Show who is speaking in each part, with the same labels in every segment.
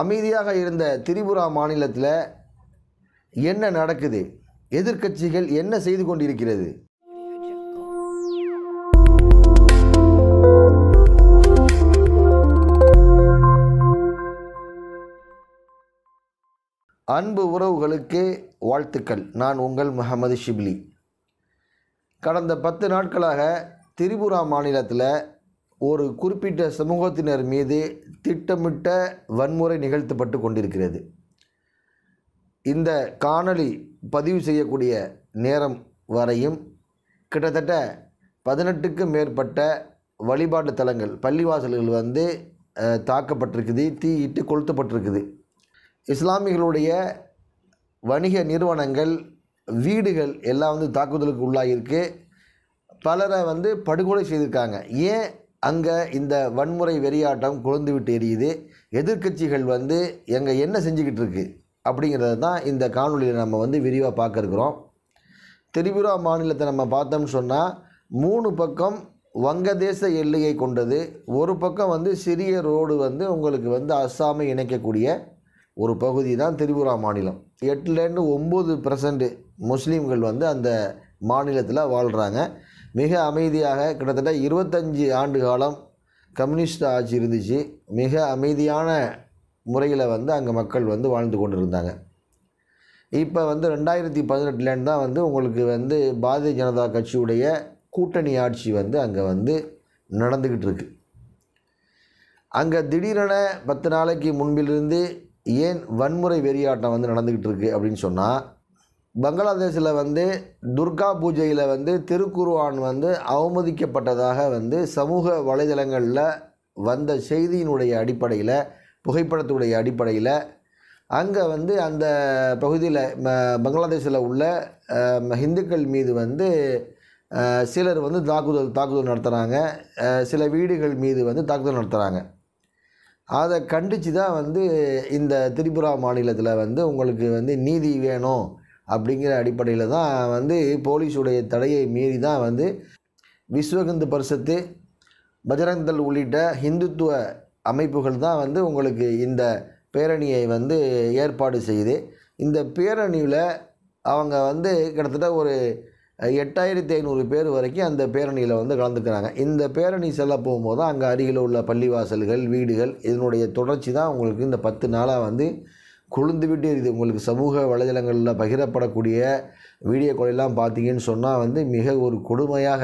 Speaker 1: அமைதியாக இருந்த திரிபுரா மாநிலத்தில் என்ன நடக்குது எதிர்க்கட்சிகள் என்ன செய்து கொண்டிருக்கிறது அன்பு உறவுகளுக்கு வாழ்த்துக்கள் நான் உங்கள் முகமது ஷிப்லி கடந்த பத்து நாட்களாக திரிபுரா மாநிலத்தில் ஒரு குறிப்பிட்ட சமூகத்தினர் மீது திட்டமிட்ட வன்முறை நிகழ்த்தப்பட்டு கொண்டிருக்கிறது இந்த காணொளி பதிவு செய்யக்கூடிய நேரம் வரையும் கிட்டத்தட்ட பதினெட்டுக்கும் மேற்பட்ட வழிபாட்டு தலங்கள் பள்ளிவாசல்கள் வந்து தாக்கப்பட்டிருக்குது தீயிட்டு கொளுத்தப்பட்டிருக்குது இஸ்லாமிகளுடைய வணிக நிறுவனங்கள் வீடுகள் எல்லாம் வந்து தாக்குதலுக்கு உள்ளாகியிருக்கு பலரை வந்து படுகொலை செய்திருக்காங்க ஏன் அங்கே இந்த வன்முறை வெறியாட்டம் குழந்து விட்டு எரியுது எதிர்கட்சிகள் வந்து எங்கே என்ன செஞ்சுக்கிட்டு இருக்கு அப்படிங்கிறது தான் இந்த காணொலியில் நம்ம வந்து விரிவாக பார்க்க திரிபுரா மாநிலத்தை நம்ம பார்த்தோம்னு சொன்னால் மூணு பக்கம் வங்கதேச எல்லையை கொண்டது ஒரு பக்கம் வந்து சிறிய ரோடு வந்து உங்களுக்கு வந்து அஸ்ஸாமை இணைக்கக்கூடிய ஒரு பகுதி தான் திரிபுரா மாநிலம் எட்டுலேருந்து ஒம்பது பர்சன்ட் முஸ்லீம்கள் வந்து அந்த மாநிலத்தில் வாழ்கிறாங்க மிக அமைதியாக கிட்டத்தட்ட இருபத்தஞ்சி ஆண்டு காலம் கம்யூனிஸ்ட் ஆட்சி இருந்துச்சு மிக அமைதியான முறையில் வந்து அங்கே மக்கள் வந்து வாழ்ந்து கொண்டு இருந்தாங்க இப்போ வந்து ரெண்டாயிரத்தி பதினெட்டுலேருந்து தான் வந்து உங்களுக்கு வந்து பாரதிய ஜனதா கட்சியுடைய கூட்டணி ஆட்சி வந்து அங்கே வந்து நடந்துக்கிட்டு இருக்கு அங்கே திடீரென பத்து நாளைக்கு முன்பிலிருந்து ஏன் வன்முறை வெறியாட்டம் வந்து நடந்துக்கிட்டு இருக்குது அப்படின்னு சொன்னால் பங்களாதேஷில் வந்து துர்கா பூஜையில் வந்து திருக்குருவான் வந்து அவமதிக்கப்பட்டதாக வந்து சமூக வலைதளங்களில் வந்த செய்தியினுடைய அடிப்படையில் புகைப்படத்துடைய அடிப்படையில் அங்கே வந்து அந்த பகுதியில் பங்களாதேஷில் உள்ள ஹிந்துக்கள் மீது வந்து சிலர் வந்து தாக்குதல் தாக்குதல் நடத்துகிறாங்க சில வீடுகள் மீது வந்து தாக்குதல் நடத்துகிறாங்க அதை கண்டித்து தான் வந்து இந்த திரிபுரா மாநிலத்தில் வந்து உங்களுக்கு வந்து நீதி வேணும் அப்படிங்கிற அடிப்படையில் தான் வந்து போலீஸுடைய தடையை மீறி தான் வந்து விஸ்வகந்து பரிசத்து பஜரங்கல் உள்ளிட்ட ஹிந்துத்துவ அமைப்புகள் தான் வந்து உங்களுக்கு இந்த பேரணியை வந்து ஏற்பாடு செய்து இந்த பேரணியில் அவங்க வந்து கிட்டத்தட்ட ஒரு எட்டாயிரத்தி ஐநூறு பேர் வரைக்கும் அந்த பேரணியில் வந்து கலந்துக்கிறாங்க இந்த பேரணி செல்ல போகும்போது அங்கே அருகில் உள்ள பள்ளிவாசல்கள் வீடுகள் இதனுடைய தொடர்ச்சி தான் உங்களுக்கு இந்த பத்து நாளாக வந்து விட்டு இது உங்களுக்கு சமூக வலைதளங்களில் பகிரப்படக்கூடிய வீடியோ கொலையெல்லாம் பார்த்தீங்கன்னு சொன்னால் வந்து மிக ஒரு கொடுமையாக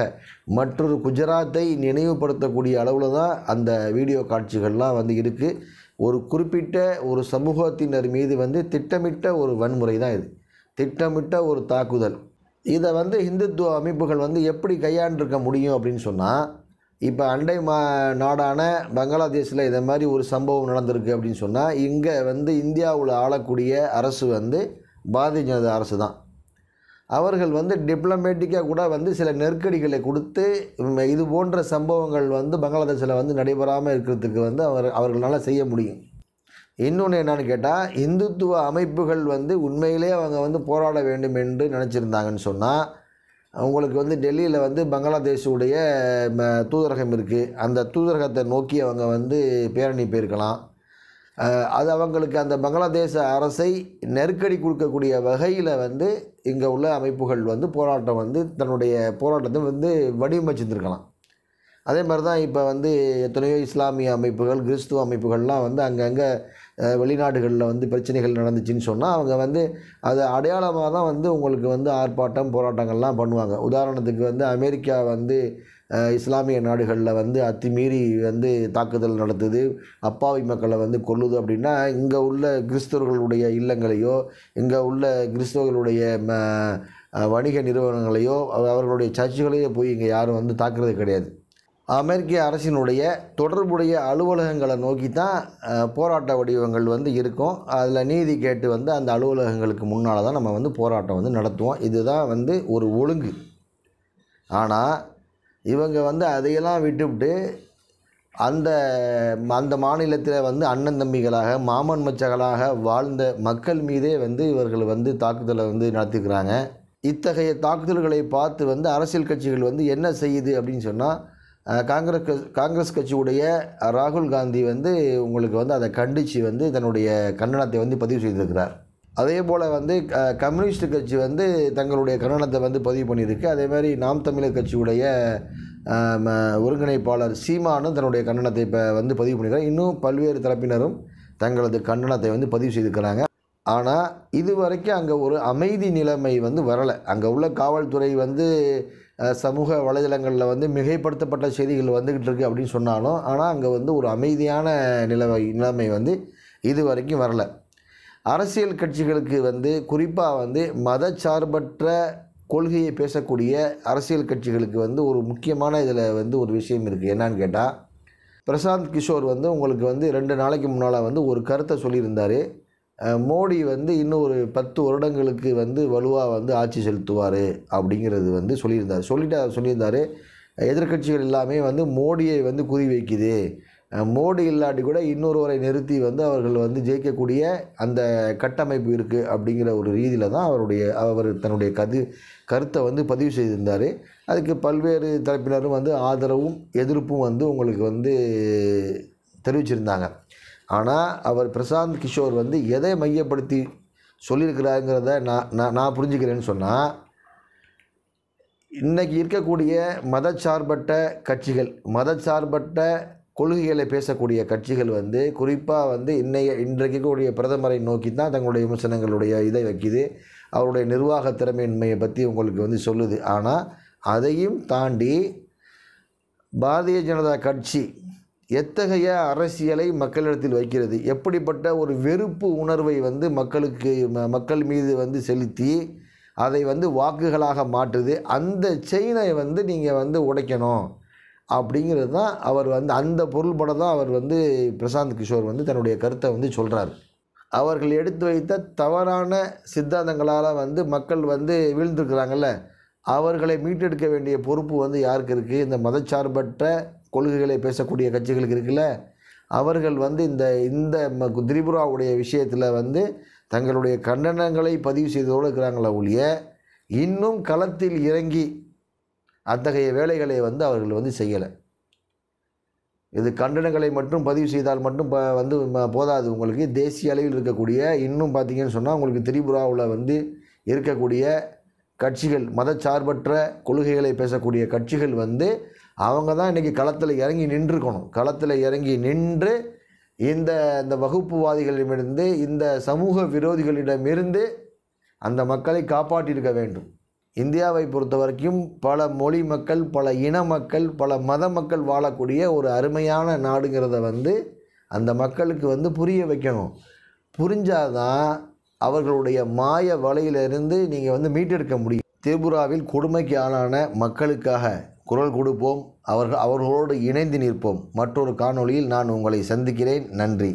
Speaker 1: மற்றொரு குஜராத்தை நினைவுபடுத்தக்கூடிய அளவில் தான் அந்த வீடியோ காட்சிகள்லாம் வந்து இருக்குது ஒரு குறிப்பிட்ட ஒரு சமூகத்தினர் மீது வந்து திட்டமிட்ட ஒரு வன்முறை தான் இது திட்டமிட்ட ஒரு தாக்குதல் இதை வந்து இந்துத்துவ அமைப்புகள் வந்து எப்படி கையாண்டிருக்க முடியும் அப்படின்னு சொன்னால் இப்போ அண்டை மா நாடான பங்களாதேஷில் இதை மாதிரி ஒரு சம்பவம் நடந்திருக்கு அப்படின்னு சொன்னால் இங்கே வந்து இந்தியாவில் ஆளக்கூடிய அரசு வந்து பாரதிய ஜனதா அரசு தான் அவர்கள் வந்து டிப்ளமேட்டிக்காக கூட வந்து சில நெருக்கடிகளை கொடுத்து இது போன்ற சம்பவங்கள் வந்து பங்களாதேஷில் வந்து நடைபெறாமல் இருக்கிறதுக்கு வந்து அவர் அவர்களால் செய்ய முடியும் இன்னொன்று என்னென்னு கேட்டால் இந்துத்துவ அமைப்புகள் வந்து உண்மையிலே அவங்க வந்து போராட வேண்டும் என்று நினச்சிருந்தாங்கன்னு சொன்னால் அவங்களுக்கு வந்து டெல்லியில் வந்து பங்களாதேஷுடைய தூதரகம் இருக்குது அந்த தூதரகத்தை நோக்கி அவங்க வந்து பேரணி போயிருக்கலாம் அது அவங்களுக்கு அந்த பங்களாதேச அரசை நெருக்கடி கொடுக்கக்கூடிய வகையில் வந்து இங்கே உள்ள அமைப்புகள் வந்து போராட்டம் வந்து தன்னுடைய போராட்டத்தை வந்து வடிவமைச்சிருந்துருக்கலாம் அதே மாதிரி தான் இப்போ வந்து எத்தனையோ இஸ்லாமிய அமைப்புகள் கிறிஸ்துவ அமைப்புகள்லாம் வந்து அங்கங்கே வெளிநாடுகளில் வந்து பிரச்சனைகள் நடந்துச்சுன்னு சொன்னால் அவங்க வந்து அது அடையாளமாக தான் வந்து உங்களுக்கு வந்து ஆர்ப்பாட்டம் போராட்டங்கள்லாம் பண்ணுவாங்க உதாரணத்துக்கு வந்து அமெரிக்கா வந்து இஸ்லாமிய நாடுகளில் வந்து அத்துமீறி வந்து தாக்குதல் நடத்துது அப்பாவி மக்களை வந்து கொல்லுது அப்படின்னா இங்கே உள்ள கிறிஸ்தவர்களுடைய இல்லங்களையோ இங்கே உள்ள கிறிஸ்தவர்களுடைய வணிக நிறுவனங்களையோ அவர்களுடைய சர்ச்சுகளையோ போய் இங்கே யாரும் வந்து தாக்குறது கிடையாது அமெரிக்க அரசினுடைய தொடர்புடைய அலுவலகங்களை நோக்கி தான் போராட்ட வடிவங்கள் வந்து இருக்கும் அதில் நீதி கேட்டு வந்து அந்த அலுவலகங்களுக்கு முன்னால் தான் நம்ம வந்து போராட்டம் வந்து நடத்துவோம் இதுதான் வந்து ஒரு ஒழுங்கு ஆனால் இவங்க வந்து அதையெல்லாம் விட்டுவிட்டு அந்த அந்த மாநிலத்தில் வந்து அண்ணன் தம்பிகளாக மாமன் மச்சகளாக வாழ்ந்த மக்கள் மீதே வந்து இவர்கள் வந்து தாக்குதலை வந்து நடத்துக்கிறாங்க இத்தகைய தாக்குதல்களை பார்த்து வந்து அரசியல் கட்சிகள் வந்து என்ன செய்யுது அப்படின்னு சொன்னால் காங்கிரஸ் காங்கிரஸ் கட்சியுடைய ராகுல் காந்தி வந்து உங்களுக்கு வந்து அதை கண்டித்து வந்து தன்னுடைய கண்டனத்தை வந்து பதிவு செய்திருக்கிறார் அதே போல் வந்து கம்யூனிஸ்ட் கட்சி வந்து தங்களுடைய கண்டனத்தை வந்து பதிவு பண்ணியிருக்கு அதே மாதிரி நாம் தமிழர் கட்சியுடைய ஒருங்கிணைப்பாளர் சீமானும் தன்னுடைய கண்டனத்தை இப்போ வந்து பதிவு பண்ணியிருக்கிறார் இன்னும் பல்வேறு தரப்பினரும் தங்களது கண்டனத்தை வந்து பதிவு செய்திருக்கிறாங்க ஆனால் இது வரைக்கும் அங்கே ஒரு அமைதி நிலைமை வந்து வரலை அங்கே உள்ள காவல்துறை வந்து சமூக வலைதளங்களில் வந்து மிகைப்படுத்தப்பட்ட செய்திகள் வந்துக்கிட்டு இருக்குது அப்படின்னு சொன்னாலும் ஆனால் அங்கே வந்து ஒரு அமைதியான நிலைமை நிலைமை வந்து இது வரைக்கும் வரலை அரசியல் கட்சிகளுக்கு வந்து குறிப்பாக வந்து மதச்சார்பற்ற கொள்கையை பேசக்கூடிய அரசியல் கட்சிகளுக்கு வந்து ஒரு முக்கியமான இதில் வந்து ஒரு விஷயம் இருக்குது என்னான்னு கேட்டால் பிரசாந்த் கிஷோர் வந்து உங்களுக்கு வந்து ரெண்டு நாளைக்கு முன்னால் வந்து ஒரு கருத்தை சொல்லியிருந்தார் மோடி வந்து இன்னும் ஒரு பத்து வருடங்களுக்கு வந்து வலுவாக வந்து ஆட்சி செலுத்துவார் அப்படிங்கிறது வந்து சொல்லியிருந்தார் சொல்லிட்டு சொல்லியிருந்தார் எதிர்கட்சிகள் எல்லாமே வந்து மோடியை வந்து குறி வைக்குது மோடி இல்லாட்டி கூட இன்னொருவரை நிறுத்தி வந்து அவர்கள் வந்து ஜெயிக்கக்கூடிய அந்த கட்டமைப்பு இருக்குது அப்படிங்கிற ஒரு ரீதியில் தான் அவருடைய அவர் தன்னுடைய கது கருத்தை வந்து பதிவு செய்திருந்தார் அதுக்கு பல்வேறு தரப்பினரும் வந்து ஆதரவும் எதிர்ப்பும் வந்து உங்களுக்கு வந்து தெரிவிச்சிருந்தாங்க ஆனால் அவர் பிரசாந்த் கிஷோர் வந்து எதை மையப்படுத்தி சொல்லியிருக்கிறாங்கிறத நான் நான் நான் புரிஞ்சுக்கிறேன்னு சொன்னால் இன்றைக்கி இருக்கக்கூடிய மதச்சார்பற்ற கட்சிகள் மதச்சார்பற்ற கொள்கைகளை பேசக்கூடிய கட்சிகள் வந்து குறிப்பாக வந்து இன்றைய இன்றைக்கு கூடிய பிரதமரை நோக்கி தான் தங்களுடைய விமர்சனங்களுடைய இதை வைக்குது அவருடைய நிர்வாக திறமையின்மையை பற்றி உங்களுக்கு வந்து சொல்லுது ஆனால் அதையும் தாண்டி பாரதிய ஜனதா கட்சி எத்தகைய அரசியலை மக்களிடத்தில் வைக்கிறது எப்படிப்பட்ட ஒரு வெறுப்பு உணர்வை வந்து மக்களுக்கு மக்கள் மீது வந்து செலுத்தி அதை வந்து வாக்குகளாக மாற்றுது அந்த செயினை வந்து நீங்கள் வந்து உடைக்கணும் அப்படிங்கிறது தான் அவர் வந்து அந்த பொருள்பட தான் அவர் வந்து பிரசாந்த் கிஷோர் வந்து தன்னுடைய கருத்தை வந்து சொல்கிறார் அவர்கள் எடுத்து வைத்த தவறான சித்தாந்தங்களால் வந்து மக்கள் வந்து வீழ்ந்துருக்குறாங்கல்ல அவர்களை மீட்டெடுக்க வேண்டிய பொறுப்பு வந்து யாருக்கு இருக்குது இந்த மதச்சார்பற்ற கொள்கைகளை பேசக்கூடிய கட்சிகள் இருக்குல்ல அவர்கள் வந்து இந்த இந்த திரிபுராவுடைய விஷயத்தில் வந்து தங்களுடைய கண்டனங்களை பதிவு செய்ததோடு இருக்கிறாங்களா ஒழிய இன்னும் களத்தில் இறங்கி அத்தகைய வேலைகளை வந்து அவர்கள் வந்து செய்யலை இது கண்டனங்களை மட்டும் பதிவு செய்தால் மட்டும் இப்போ வந்து போதாது உங்களுக்கு தேசிய அளவில் இருக்கக்கூடிய இன்னும் பார்த்திங்கன்னு சொன்னால் உங்களுக்கு திரிபுராவில் வந்து இருக்கக்கூடிய கட்சிகள் மதச்சார்பற்ற கொள்கைகளை பேசக்கூடிய கட்சிகள் வந்து அவங்க தான் இன்றைக்கி களத்தில் இறங்கி நின்றுக்கணும் களத்தில் இறங்கி நின்று இந்த இந்த வகுப்புவாதிகளிடமிருந்து இந்த சமூக விரோதிகளிடமிருந்து அந்த மக்களை காப்பாற்றியிருக்க வேண்டும் இந்தியாவை பொறுத்த வரைக்கும் பல மொழி மக்கள் பல இன மக்கள் பல மத மக்கள் வாழக்கூடிய ஒரு அருமையான நாடுங்கிறத வந்து அந்த மக்களுக்கு வந்து புரிய வைக்கணும் புரிஞ்சாதான் அவர்களுடைய மாய வலையிலிருந்து நீங்கள் வந்து மீட்டெடுக்க முடியும் திரிபுராவில் கொடுமைக்கு ஆளான மக்களுக்காக குரல் கொடுப்போம் அவர்கள் அவர்களோடு இணைந்து நிற்போம் மற்றொரு காணொளியில் நான் உங்களை சந்திக்கிறேன் நன்றி